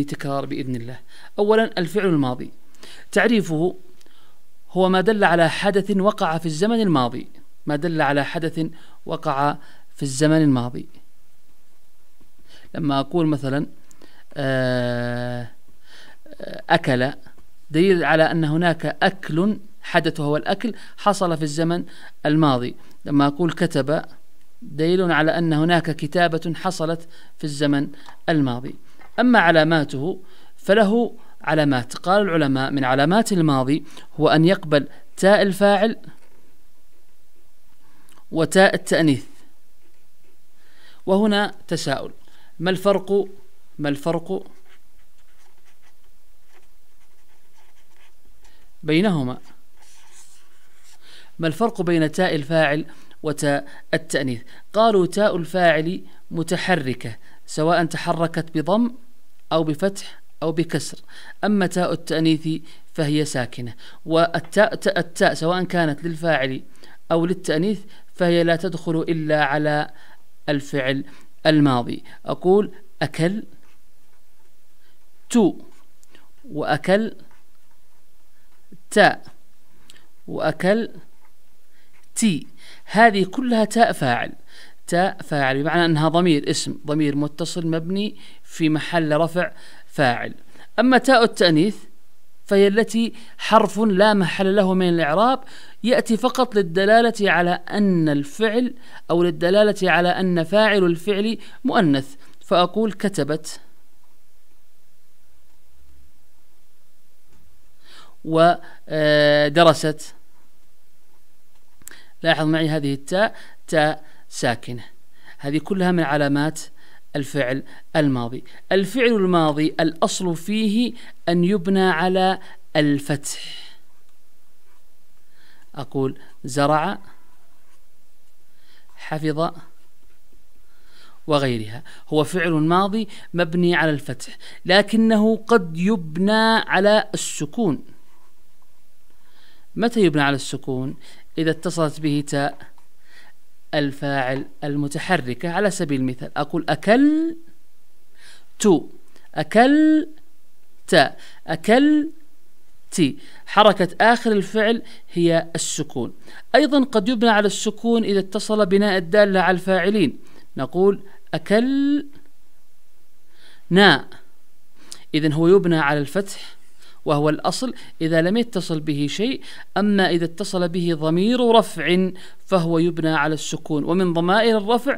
لتكرار بإذن الله أولا الفعل الماضي تعريفه هو ما دل على حدث وقع في الزمن الماضي ما دل على حدث وقع في الزمن الماضي لما أقول مثلا آه، أكل دليل على أن هناك أكل حدث وهو الأكل حصل في الزمن الماضي لما أقول كتب دليل على أن هناك كتابة حصلت في الزمن الماضي أما علاماته فله علامات قال العلماء من علامات الماضي هو أن يقبل تاء الفاعل وتاء التأنيث وهنا تساؤل ما الفرق ما الفرق بينهما ما الفرق بين تاء الفاعل وتاء التأنيث قالوا تاء الفاعل متحركة سواء تحركت بضم أو بفتح أو بكسر أما تاء التأنيث فهي ساكنة والتاء التاء سواء كانت للفاعل أو للتأنيث فهي لا تدخل إلا على الفعل الماضي أقول أكل تو وأكل تاء وأكل تي هذه كلها تاء فاعل تاء فاعل بمعنى أنها ضمير اسم ضمير متصل مبني في محل رفع فاعل أما تاء التأنيث فهي التي حرف لا محل له من الإعراب يأتي فقط للدلالة على أن الفعل أو للدلالة على أن فاعل الفعل مؤنث فأقول كتبت ودرست آه، لاحظ معي هذه التاء تاء ساكنة هذه كلها من علامات الفعل الماضي الفعل الماضي الأصل فيه أن يبنى على الفتح أقول زرع حفظ وغيرها هو فعل ماضي مبني على الفتح لكنه قد يبنى على السكون متى يبنى على السكون إذا اتصلت به تاء الفاعل المتحركة على سبيل المثال أقول أكل تو أكل تا أكل تي حركة آخر الفعل هي السكون أيضا قد يبنى على السكون إذا اتصل بناء الدالة على الفاعلين نقول أكل نا إذا هو يبنى على الفتح وهو الأصل إذا لم يتصل به شيء أما إذا اتصل به ضمير رفع فهو يبنى على السكون ومن ضمائر الرفع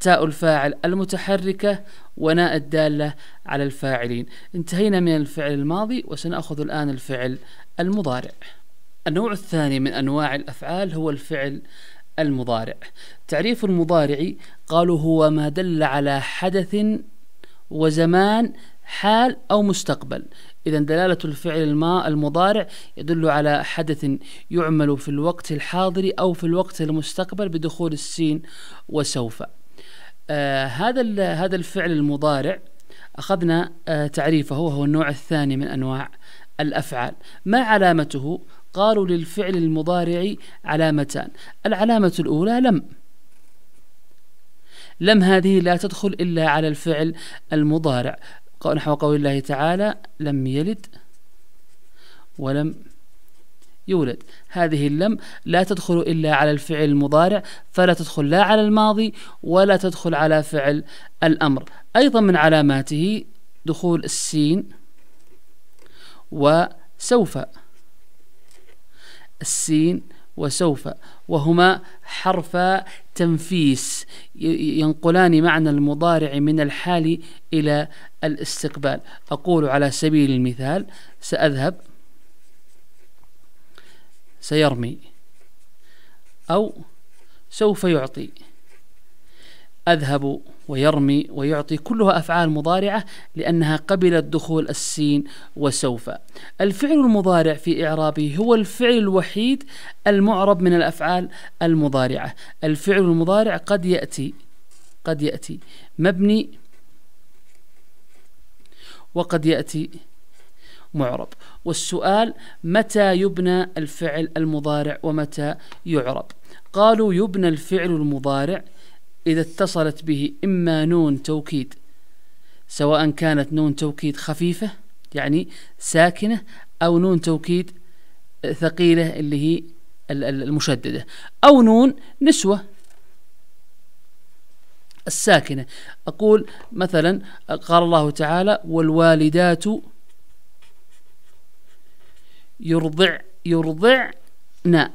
تاء الفاعل المتحركة وناء الدالة على الفاعلين انتهينا من الفعل الماضي وسنأخذ الآن الفعل المضارع النوع الثاني من أنواع الأفعال هو الفعل المضارع تعريف المضارع قالوا هو ما دل على حدث وزمان حال أو مستقبل إذا دلالة الفعل الماء المضارع يدل على حدث يعمل في الوقت الحاضر أو في الوقت المستقبل بدخول السين وسوف آه هذا هذا الفعل المضارع أخذنا آه تعريفه وهو النوع الثاني من أنواع الأفعال ما علامته قالوا للفعل المضارع علامتان العلامة الأولى لم لم هذه لا تدخل إلا على الفعل المضارع نحو قول الله تعالى لم يلد ولم يولد هذه اللم لا تدخل إلا على الفعل المضارع فلا تدخل لا على الماضي ولا تدخل على فعل الأمر أيضا من علاماته دخول السين وسوف السين وسوف وهما حرف تنفيس ينقلان معنى المضارع من الحال إلى الاستقبال أقول على سبيل المثال سأذهب سيرمي أو سوف يعطي أذهب ويرمي ويعطي كلها أفعال مضارعة لأنها قبلت دخول السين وسوف الفعل المضارع في إعرابه هو الفعل الوحيد المعرب من الأفعال المضارعة الفعل المضارع قد يأتي قد يأتي مبني وقد يأتي معرب والسؤال متى يبنى الفعل المضارع ومتى يعرب قالوا يبنى الفعل المضارع إذا اتصلت به إما نون توكيد سواء كانت نون توكيد خفيفة يعني ساكنة أو نون توكيد آه، ثقيلة اللي هي المشددة أو نون نسوة الساكنة أقول مثلا قال الله تعالى والوالدات يرضع يرضعنا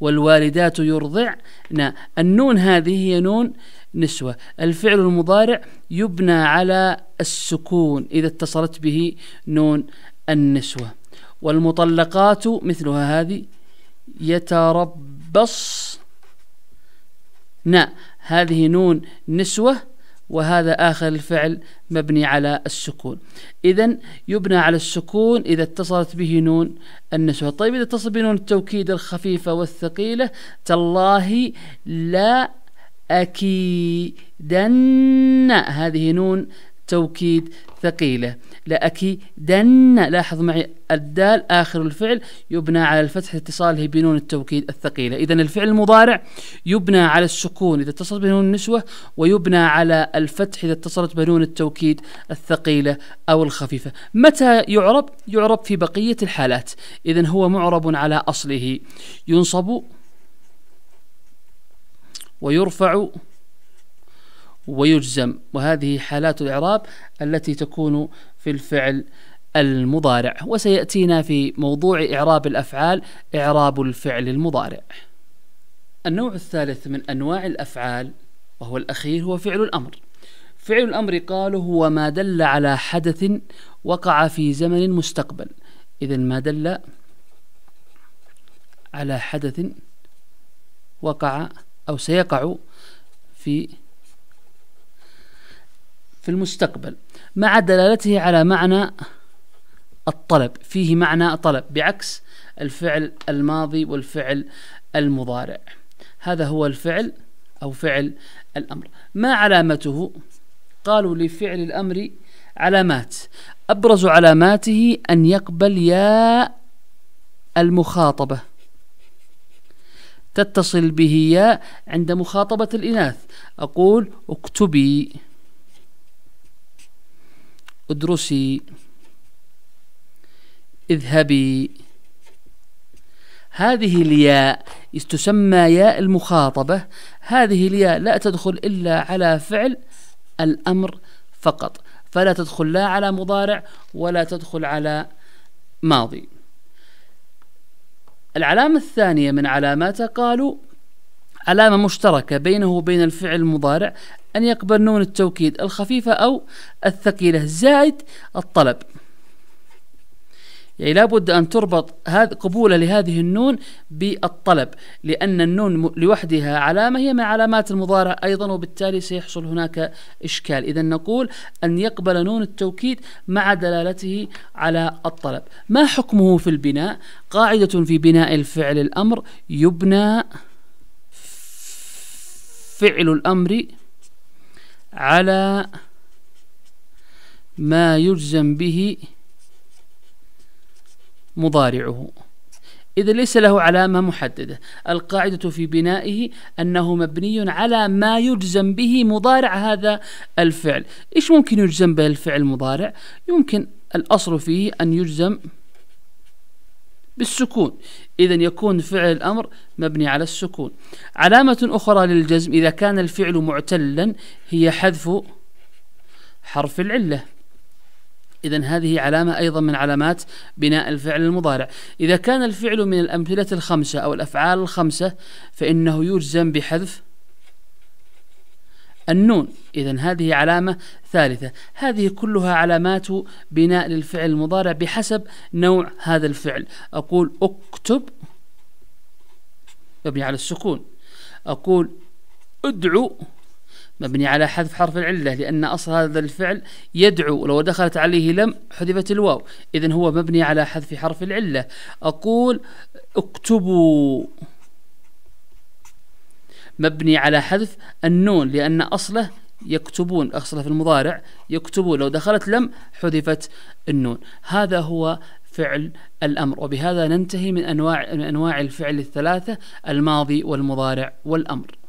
والوالدات يرضعن النون هذه هي نون نسوة الفعل المضارع يبنى على السكون إذا اتصلت به نون النسوة والمطلقات مثلها هذه يتربصن هذه نون نسوة وهذا آخر الفعل مبني على السكون إذا يبنى على السكون إذا اتصلت به نون النسوة طيب إذا اتصل بنون التوكيد الخفيفة والثقيلة تالله لا أكيدن هذه نون توكيد ثقيلة لأكي دن لاحظ معي الدال آخر الفعل يبنى على الفتح اتصاله بنون التوكيد الثقيلة إذا الفعل المضارع يبنى على السكون إذا اتصلت بنون النسوة ويبنى على الفتح إذا اتصلت بنون التوكيد الثقيلة أو الخفيفة متى يعرب؟ يعرب في بقية الحالات إذا هو معرب على أصله ينصب ويرفع ويجزم وهذه حالات الإعراب التي تكون في الفعل المضارع وسيأتينا في موضوع إعراب الأفعال إعراب الفعل المضارع النوع الثالث من أنواع الأفعال وهو الأخير هو فعل الأمر فعل الأمر قالوا هو ما دل على حدث وقع في زمن مستقبل إذا ما دل على حدث وقع أو سيقع في في المستقبل مع دلالته على معنى الطلب فيه معنى طلب بعكس الفعل الماضي والفعل المضارع هذا هو الفعل أو فعل الأمر ما علامته قالوا لفعل الأمر علامات أبرز علاماته أن يقبل يا المخاطبة تتصل به يا عند مخاطبة الإناث أقول اكتبي ادرسي اذهبي هذه الياء تسمى ياء المخاطبة هذه الياء لا تدخل إلا على فعل الأمر فقط فلا تدخل لا على مضارع ولا تدخل على ماضي العلامة الثانية من علاماته قالوا علامة مشتركة بينه وبين الفعل المضارع أن يقبل نون التوكيد الخفيفة أو الثقيلة زائد الطلب يعني لابد أن تربط هذا قبول لهذه النون بالطلب لأن النون لوحدها علامة هي من علامات المضارع أيضا وبالتالي سيحصل هناك إشكال إذا نقول أن يقبل نون التوكيد مع دلالته على الطلب ما حكمه في البناء قاعدة في بناء الفعل الأمر يبنى فعل الأمر على ما يجزم به مضارعه إذا ليس له علامة محددة القاعدة في بنائه أنه مبني على ما يجزم به مضارع هذا الفعل إيش ممكن يجزم به الفعل المضارع؟ يمكن الأصل فيه أن يجزم بالسكون إذا يكون فعل الأمر مبني على السكون علامة أخرى للجزم إذا كان الفعل معتلا هي حذف حرف العلة إذا هذه علامة أيضا من علامات بناء الفعل المضارع إذا كان الفعل من الأمثلة الخمسة أو الأفعال الخمسة فإنه يجزم بحذف النون إذا هذه علامة ثالثة هذه كلها علامات بناء للفعل المضارع بحسب نوع هذا الفعل أقول أكتب مبني على السكون أقول أدعو مبني على حذف حرف العلة لأن أصل هذا الفعل يدعو لو دخلت عليه لم حذفت الواو إذا هو مبني على حذف حرف العلة أقول اكتبوا مبني على حذف النون لأن أصله يكتبون أصله في المضارع يكتبون لو دخلت لم حذفت النون هذا هو فعل الأمر وبهذا ننتهي من أنواع, من أنواع الفعل الثلاثة الماضي والمضارع والأمر